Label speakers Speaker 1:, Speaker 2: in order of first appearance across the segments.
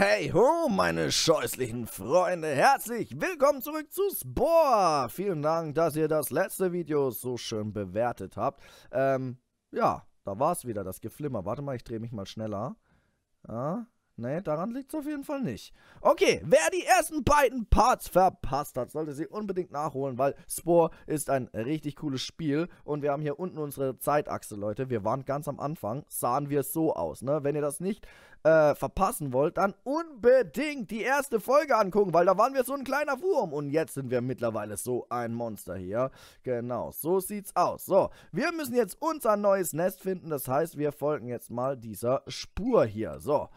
Speaker 1: Hey ho, meine scheußlichen Freunde, herzlich willkommen zurück zu Spore. Vielen Dank, dass ihr das letzte Video so schön bewertet habt. Ähm, ja, da war's wieder, das Geflimmer. Warte mal, ich drehe mich mal schneller. Ja, Nee, daran liegt es auf jeden Fall nicht. Okay, wer die ersten beiden Parts verpasst hat, sollte sie unbedingt nachholen, weil Spore ist ein richtig cooles Spiel und wir haben hier unten unsere Zeitachse, Leute. Wir waren ganz am Anfang, sahen wir es so aus, ne? Wenn ihr das nicht äh, verpassen wollt, dann unbedingt die erste Folge angucken, weil da waren wir so ein kleiner Wurm und jetzt sind wir mittlerweile so ein Monster hier. Genau, so sieht's aus. So, wir müssen jetzt unser neues Nest finden, das heißt, wir folgen jetzt mal dieser Spur hier. So,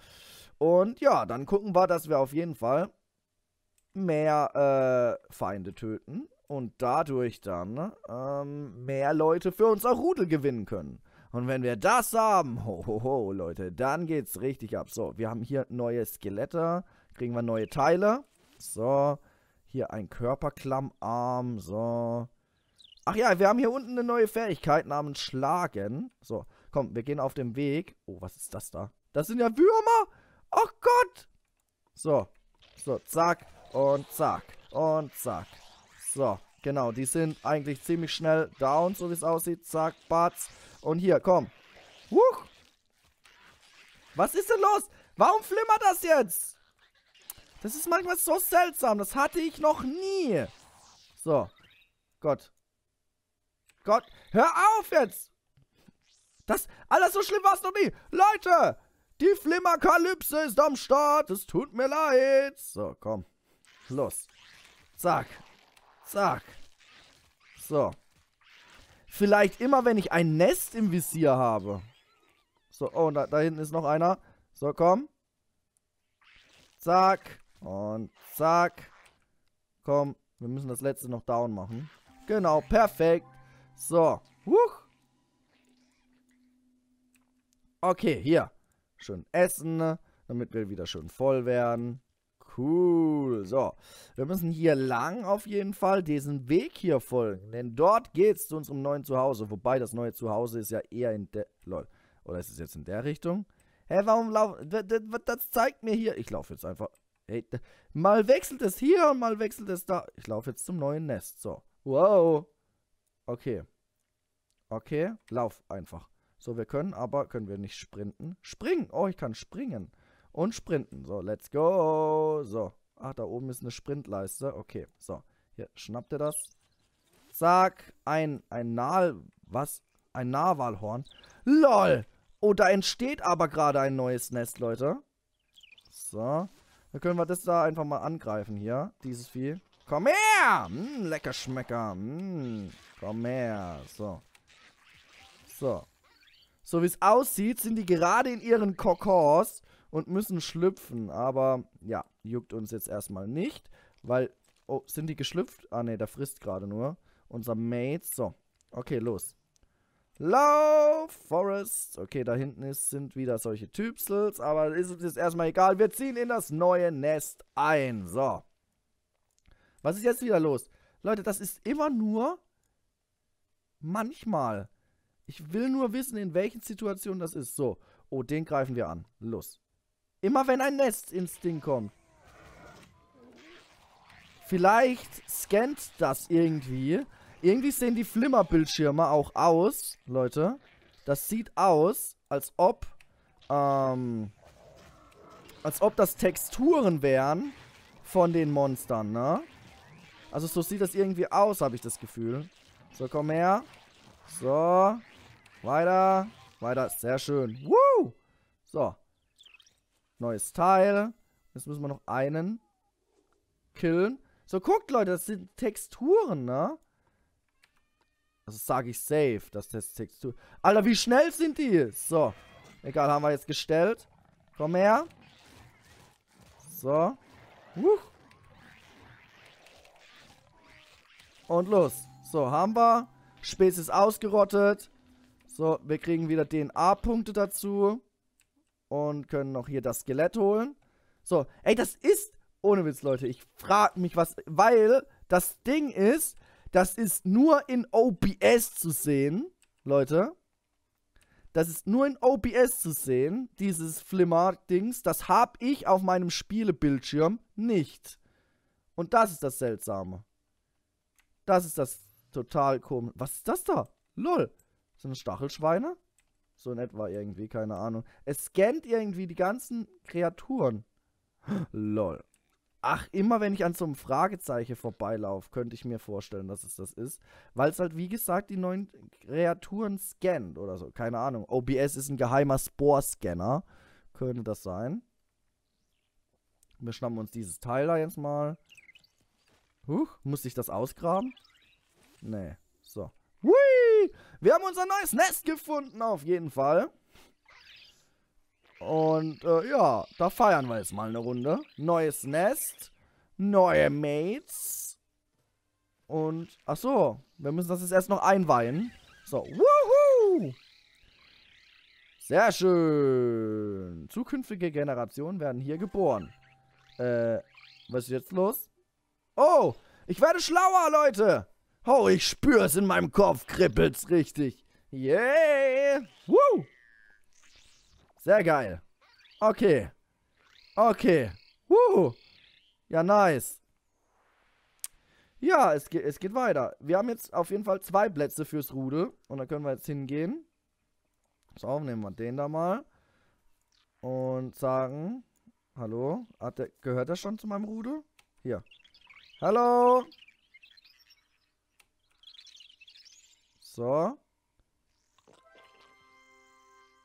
Speaker 1: und ja, dann gucken wir, dass wir auf jeden Fall mehr äh, Feinde töten und dadurch dann ähm, mehr Leute für unser Rudel gewinnen können. Und wenn wir das haben, hohoho, ho, ho, Leute, dann geht's richtig ab. So, wir haben hier neue Skelette, kriegen wir neue Teile. So, hier ein Körperklammarm, so. Ach ja, wir haben hier unten eine neue Fähigkeit namens Schlagen. So, komm, wir gehen auf dem Weg. Oh, was ist das da? Das sind ja Würmer! Oh Gott! So, so, zack und zack und zack. So, genau, die sind eigentlich ziemlich schnell down, so wie es aussieht. Zack, Batz. Und hier, komm. Huch. Was ist denn los? Warum flimmert das jetzt? Das ist manchmal so seltsam. Das hatte ich noch nie. So. Gott. Gott. Hör auf jetzt. Das, alles so schlimm war es noch nie. Leute, die Flimmerkalypse ist am Start. Es tut mir leid. So, komm. Los. Zack. Zack. So. Vielleicht immer, wenn ich ein Nest im Visier habe. So, oh, da, da hinten ist noch einer. So, komm. Zack. Und zack. Komm, wir müssen das letzte noch down machen. Genau, perfekt. So, huch. Okay, hier. Schön essen, ne, damit wir wieder schön voll werden. Cool. So, wir müssen hier lang auf jeden Fall diesen Weg hier folgen, denn dort geht's zu unserem neuen Zuhause. Wobei das neue Zuhause ist ja eher in der... Lol. Oder ist es jetzt in der Richtung? Hä, hey, warum laufen... Das zeigt mir hier... Ich laufe jetzt einfach... Hey, mal wechselt es hier und mal wechselt es da. Ich laufe jetzt zum neuen Nest. So. Wow. Okay. Okay, lauf einfach. So, wir können, aber können wir nicht sprinten? Springen! Oh, ich kann springen und sprinten. So, let's go. So. Ach, da oben ist eine Sprintleiste. Okay, so. Hier, schnappt ihr das. Zack. Ein, ein Nahl... Was? Ein Narwalhorn. LOL! Oh, da entsteht aber gerade ein neues Nest, Leute. So. Dann können wir das da einfach mal angreifen hier. Dieses Vieh. Komm her! Mm, lecker Schmecker. Mm, komm her. So. So. So wie es aussieht, sind die gerade in ihren Kokos und müssen schlüpfen. Aber ja, juckt uns jetzt erstmal nicht, weil... Oh, sind die geschlüpft? Ah ne, der frisst gerade nur. Unser Mate. So, okay, los. Lauf, Forest. Okay, da hinten ist, sind wieder solche Typsels, aber ist uns jetzt erstmal egal. Wir ziehen in das neue Nest ein. So. Was ist jetzt wieder los? Leute, das ist immer nur manchmal. Ich will nur wissen, in welchen Situationen das ist. So. Oh, den greifen wir an. Los. Immer wenn ein Nest ins Ding kommt. Vielleicht scannt das irgendwie. Irgendwie sehen die Flimmerbildschirme auch aus, Leute. Das sieht aus, als ob, ähm, als ob das Texturen wären von den Monstern, ne? Also so sieht das irgendwie aus, habe ich das Gefühl. So, komm her. So. Weiter. Weiter. Sehr schön. Woo! So. Neues Teil. Jetzt müssen wir noch einen killen. So, guckt, Leute, das sind Texturen, ne? Also sage ich safe, dass das Textur... Alter, wie schnell sind die? So. Egal, haben wir jetzt gestellt. Komm her. So. Huch. Und los. So, haben wir. Späß ist ausgerottet. So, wir kriegen wieder DNA-Punkte dazu. Und können noch hier das Skelett holen. So, ey, das ist, ohne Witz, Leute, ich frag mich was, weil das Ding ist, das ist nur in OBS zu sehen, Leute. Das ist nur in OBS zu sehen, dieses Flimmer-Dings. Das habe ich auf meinem Spielebildschirm nicht. Und das ist das Seltsame. Das ist das total komisch. Was ist das da? Lol. Sind das Stachelschweine? So in etwa irgendwie, keine Ahnung. Es scannt irgendwie die ganzen Kreaturen. Lol. Ach, immer wenn ich an so einem Fragezeichen vorbeilaufe, könnte ich mir vorstellen, dass es das ist. Weil es halt, wie gesagt, die neuen Kreaturen scannt oder so. Keine Ahnung. OBS ist ein geheimer Spore-Scanner. Könnte das sein? Wir schnappen uns dieses Teil da jetzt mal. Huch, muss ich das ausgraben? Nee. So. Wir haben unser neues Nest gefunden, auf jeden Fall. Und äh, ja, da feiern wir jetzt mal eine Runde. Neues Nest, neue Mates. Und, ach so, wir müssen das jetzt erst noch einweihen. So, wuhu! Sehr schön. Zukünftige Generationen werden hier geboren. Äh, was ist jetzt los? Oh, ich werde schlauer, Leute. Oh, ich spür's in meinem Kopf, kribbelt's richtig. Yay! Yeah. Woo! Sehr geil. Okay. Okay. Woo! Ja, nice. Ja, es, ge es geht weiter. Wir haben jetzt auf jeden Fall zwei Plätze fürs Rudel. Und da können wir jetzt hingehen. So, nehmen wir den da mal. Und sagen, hallo, hat der, gehört er schon zu meinem Rudel? Hier. Hallo? Hallo, So.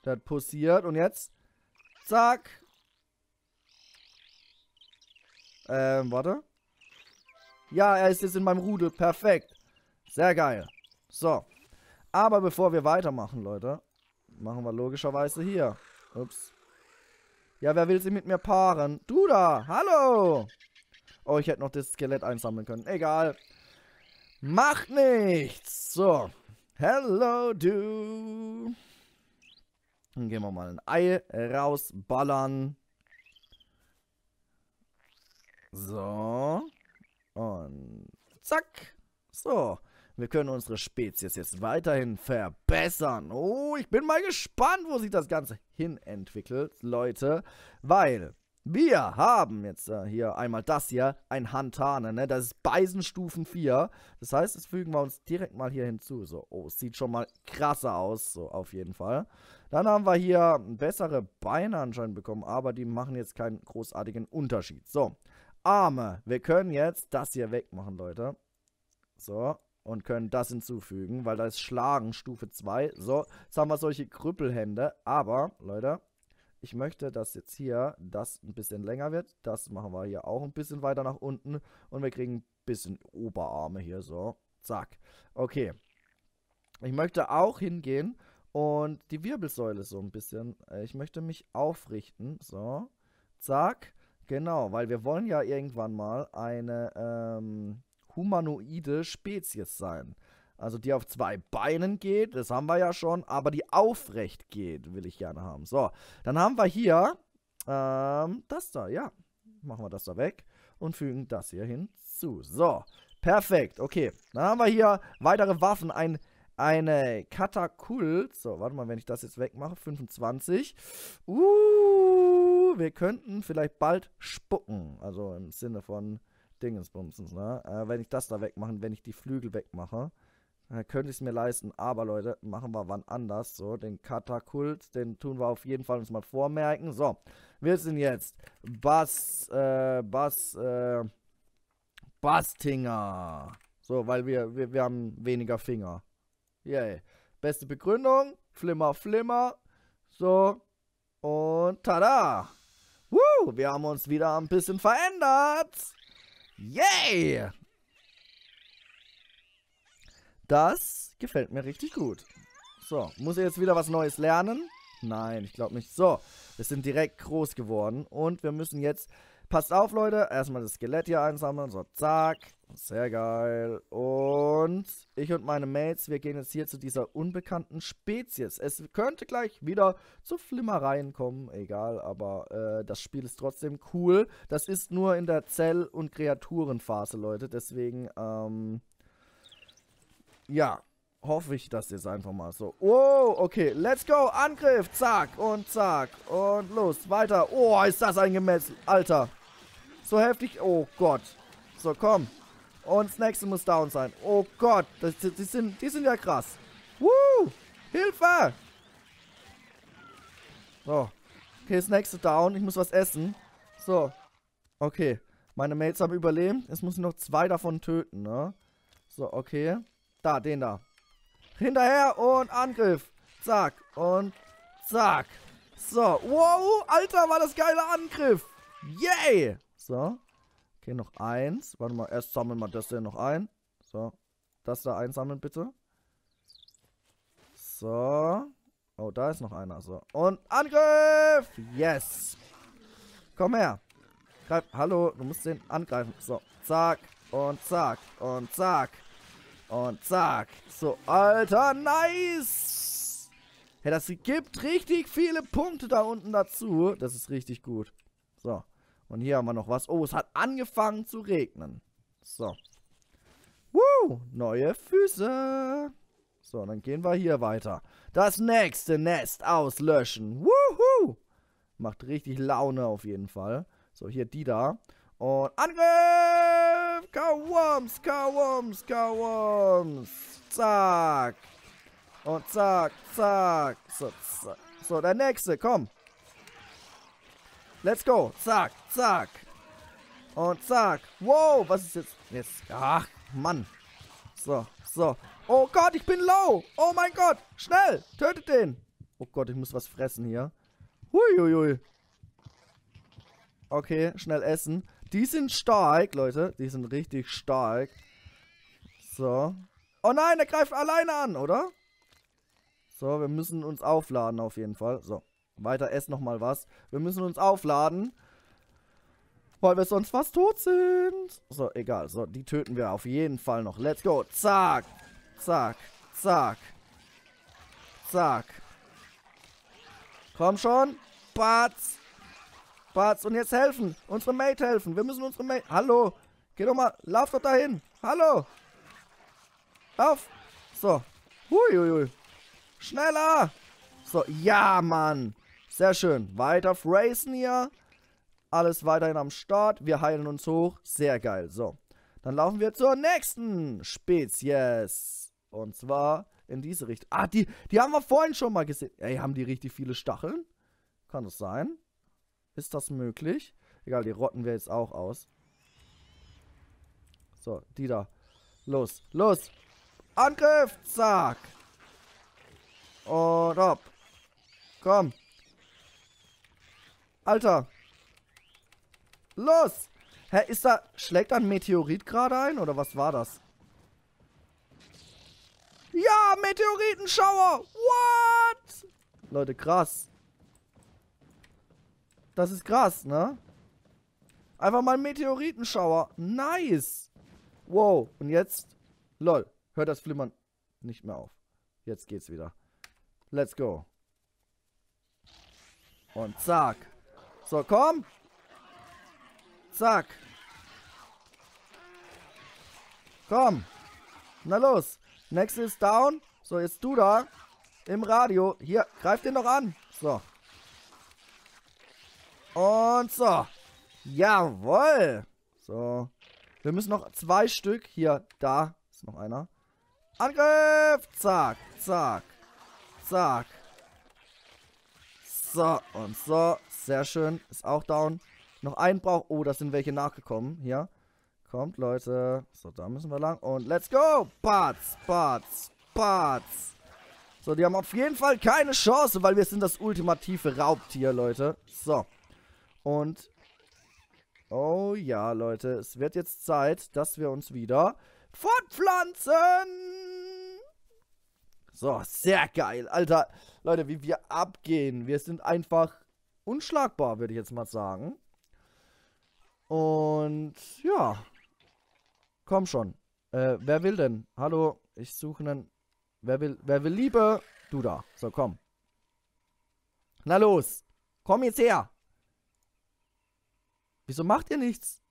Speaker 1: Das passiert. Und jetzt. Zack. Ähm, warte. Ja, er ist jetzt in meinem Rudel. Perfekt. Sehr geil. So. Aber bevor wir weitermachen, Leute, machen wir logischerweise hier. Ups. Ja, wer will sie mit mir paaren? Du da! Hallo! Oh, ich hätte noch das Skelett einsammeln können. Egal. Macht nichts! So. Hello, du. Dann gehen wir mal ein Ei rausballern. So. Und zack. So. Wir können unsere Spezies jetzt weiterhin verbessern. Oh, ich bin mal gespannt, wo sich das Ganze hin entwickelt, Leute. Weil wir haben jetzt äh, hier einmal das hier, ein Hantane, ne? Das ist Beisenstufen 4. Das heißt, das fügen wir uns direkt mal hier hinzu. So, oh, sieht schon mal krasser aus, so auf jeden Fall. Dann haben wir hier bessere Beine anscheinend bekommen, aber die machen jetzt keinen großartigen Unterschied. So, Arme. Wir können jetzt das hier wegmachen, Leute. So, und können das hinzufügen, weil da ist Schlagen Stufe 2. So, jetzt haben wir solche Krüppelhände, aber, Leute, ich möchte, dass jetzt hier das ein bisschen länger wird. Das machen wir hier auch ein bisschen weiter nach unten. Und wir kriegen ein bisschen Oberarme hier so. Zack. Okay. Ich möchte auch hingehen und die Wirbelsäule so ein bisschen. Äh, ich möchte mich aufrichten. So. Zack. Genau, weil wir wollen ja irgendwann mal eine ähm, humanoide Spezies sein. Also die auf zwei Beinen geht, das haben wir ja schon, aber die aufrecht geht, will ich gerne haben. So, dann haben wir hier ähm, das da, ja. Machen wir das da weg und fügen das hier hinzu. So, perfekt, okay. Dann haben wir hier weitere Waffen, ein, eine Katakult. So, warte mal, wenn ich das jetzt wegmache, 25. Uh, wir könnten vielleicht bald spucken, also im Sinne von Dingensbumsens, ne? Äh, wenn ich das da wegmache, wenn ich die Flügel wegmache. Äh, könnte ich es mir leisten, aber Leute, machen wir wann anders. So, den Katakult, den tun wir auf jeden Fall uns mal vormerken. So, wir sind jetzt Bass, äh, Bass, äh, Bastinger. So, weil wir, wir, wir haben weniger Finger. Yay. Beste Begründung, Flimmer, Flimmer. So, und tada. Woo, wir haben uns wieder ein bisschen verändert. Yay! Das gefällt mir richtig gut. So, muss ich jetzt wieder was Neues lernen? Nein, ich glaube nicht. So, wir sind direkt groß geworden und wir müssen jetzt... Passt auf, Leute. Erstmal das Skelett hier einsammeln. So, zack. Sehr geil. Und ich und meine Mates, wir gehen jetzt hier zu dieser unbekannten Spezies. Es könnte gleich wieder zu Flimmereien kommen. Egal, aber äh, das Spiel ist trotzdem cool. Das ist nur in der Zell- und Kreaturenphase, Leute. Deswegen, ähm, ja, hoffe ich das jetzt einfach mal so. Oh, okay, let's go, Angriff, zack und zack und los, weiter. Oh, ist das ein Gemetzel, Alter. So heftig, oh Gott. So, komm. Und das nächste muss down sein. Oh Gott, das, die, sind, die sind ja krass. Woo, Hilfe. So, okay, das nächste down, ich muss was essen. So, okay. Meine Mates haben überlebt, Jetzt muss ich noch zwei davon töten, ne? So, okay. Da, den da. Hinterher und Angriff. Zack und zack. So, wow, Alter, war das geile Angriff. Yay. So, okay, noch eins. Warte mal, erst sammeln wir das hier noch ein. So, das da einsammeln bitte. So. Oh, da ist noch einer. So, und Angriff. Yes. Komm her. Greif. Hallo, du musst den angreifen. So, zack und zack und zack. Und zack. So, Alter, nice. Ja, das gibt richtig viele Punkte da unten dazu. Das ist richtig gut. So. Und hier haben wir noch was. Oh, es hat angefangen zu regnen. So. Woo, neue Füße. So, dann gehen wir hier weiter. Das nächste Nest auslöschen. Woohoo. Macht richtig Laune auf jeden Fall. So, hier die da. Und Angriff! K-Worms, k Zack. Und zack, zack. So, zack. So, der nächste, komm. Let's go. Zack, zack. Und zack. Wow, was ist jetzt? Jetzt. Ach, Mann. So, so. Oh Gott, ich bin low. Oh mein Gott. Schnell, tötet den. Oh Gott, ich muss was fressen hier. Huiuiui. Okay, schnell essen. Die sind stark, Leute. Die sind richtig stark. So. Oh nein, er greift alleine an, oder? So, wir müssen uns aufladen auf jeden Fall. So, weiter essen nochmal was. Wir müssen uns aufladen. Weil wir sonst fast tot sind. So, egal. So, die töten wir auf jeden Fall noch. Let's go. Zack. Zack. Zack. Zack. Komm schon. Batz. Bratz. Und jetzt helfen. Unsere Mate helfen. Wir müssen unsere Mate... Hallo. Geh doch mal. Lauf doch dahin. Hallo. Lauf. So. Huiuiui. Schneller. So. Ja, Mann. Sehr schön. Weiter Phrasen hier. Alles weiterhin am Start. Wir heilen uns hoch. Sehr geil. So. Dann laufen wir zur nächsten Spezies. Und zwar in diese Richtung. Ah, die, die haben wir vorhin schon mal gesehen. Ey, haben die richtig viele Stacheln? Kann das sein? Ist das möglich? Egal, die rotten wir jetzt auch aus. So, die da. Los, los. Angriff, zack. Und ab. Komm. Alter. Los. Hä, ist da... Schlägt da ein Meteorit gerade ein? Oder was war das? Ja, Meteoritenschauer. What? Leute, krass. Das ist krass, ne? Einfach mal ein Meteoritenschauer. Nice. Wow. Und jetzt? Lol. Hört das Flimmern nicht mehr auf. Jetzt geht's wieder. Let's go. Und zack. So, komm. Zack. Komm. Na los. Nächste ist down. So, jetzt du da. Im Radio. Hier, greif den noch an. So. Und so. Jawoll. So. Wir müssen noch zwei Stück. Hier, da ist noch einer. Angriff. Zack, zack, zack. So und so. Sehr schön. Ist auch down. Noch einen braucht. Oh, da sind welche nachgekommen. Hier. Kommt, Leute. So, da müssen wir lang. Und let's go. Bats, bats, bats. So, die haben auf jeden Fall keine Chance, weil wir sind das ultimative Raubtier, Leute. So. Und oh ja, Leute, es wird jetzt Zeit, dass wir uns wieder fortpflanzen. So, sehr geil. Alter, Leute, wie wir abgehen. Wir sind einfach unschlagbar, würde ich jetzt mal sagen. Und ja. Komm schon. Äh, wer will denn? Hallo, ich suche einen. Wer will, wer will Liebe? Du da. So, komm. Na los. Komm jetzt her. Wieso macht ihr nichts?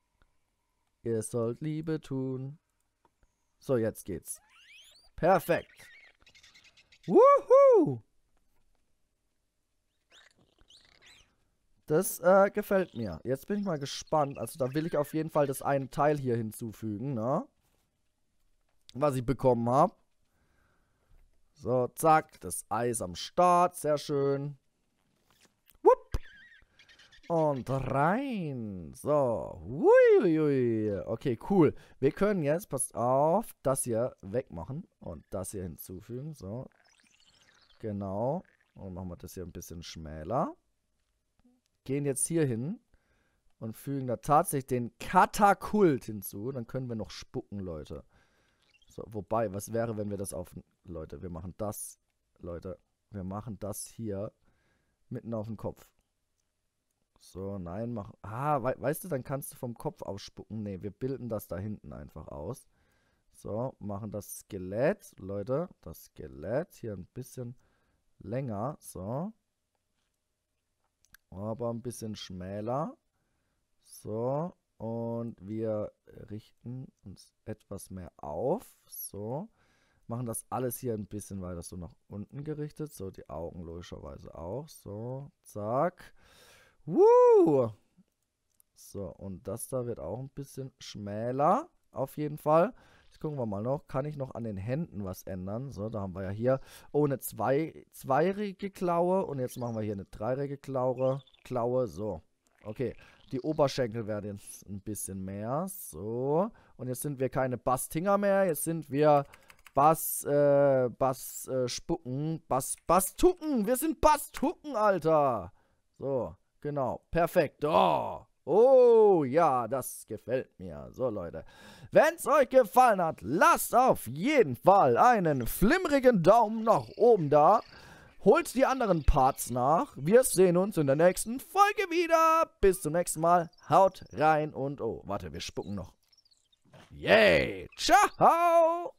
Speaker 1: Ihr sollt Liebe tun. So, jetzt geht's. Perfekt. Wuhu! Das äh, gefällt mir. Jetzt bin ich mal gespannt. Also da will ich auf jeden Fall das eine Teil hier hinzufügen, ne? Was ich bekommen habe. So, zack. Das Eis am Start. Sehr schön. Und rein. So. Uiuiui. Okay, cool. Wir können jetzt, passt auf, das hier wegmachen und das hier hinzufügen. So. Genau. Und machen wir das hier ein bisschen schmäler. Gehen jetzt hier hin und fügen da tatsächlich den Katakult hinzu. Dann können wir noch spucken, Leute. So, wobei, was wäre, wenn wir das auf... Leute, wir machen das, Leute. Wir machen das hier mitten auf den Kopf. So, nein, mach. Ah, we weißt du, dann kannst du vom Kopf ausspucken. Ne, wir bilden das da hinten einfach aus. So, machen das Skelett, Leute. Das Skelett hier ein bisschen länger. So. Aber ein bisschen schmäler. So. Und wir richten uns etwas mehr auf. So. Machen das alles hier ein bisschen weiter so nach unten gerichtet. So, die Augen logischerweise auch. So, Zack. Woo! So, und das da wird auch ein bisschen schmäler. Auf jeden Fall. Jetzt gucken wir mal noch. Kann ich noch an den Händen was ändern? So, da haben wir ja hier ohne zwei, zweirägige Klaue. Und jetzt machen wir hier eine dreirägige Klaue. Klaue, so. Okay, die Oberschenkel werden jetzt ein bisschen mehr. So, und jetzt sind wir keine Bastinger mehr. Jetzt sind wir Bass, äh, Bass, äh, Spucken. Bass, Bass, Tucken. Wir sind Bass, Tucken, Alter. So. Genau. Perfekt. Oh. Oh ja, das gefällt mir. So Leute, wenn es euch gefallen hat, lasst auf jeden Fall einen flimmerigen Daumen nach oben da. Holt die anderen Parts nach. Wir sehen uns in der nächsten Folge wieder. Bis zum nächsten Mal. Haut rein und oh, warte, wir spucken noch. Yay! Ciao!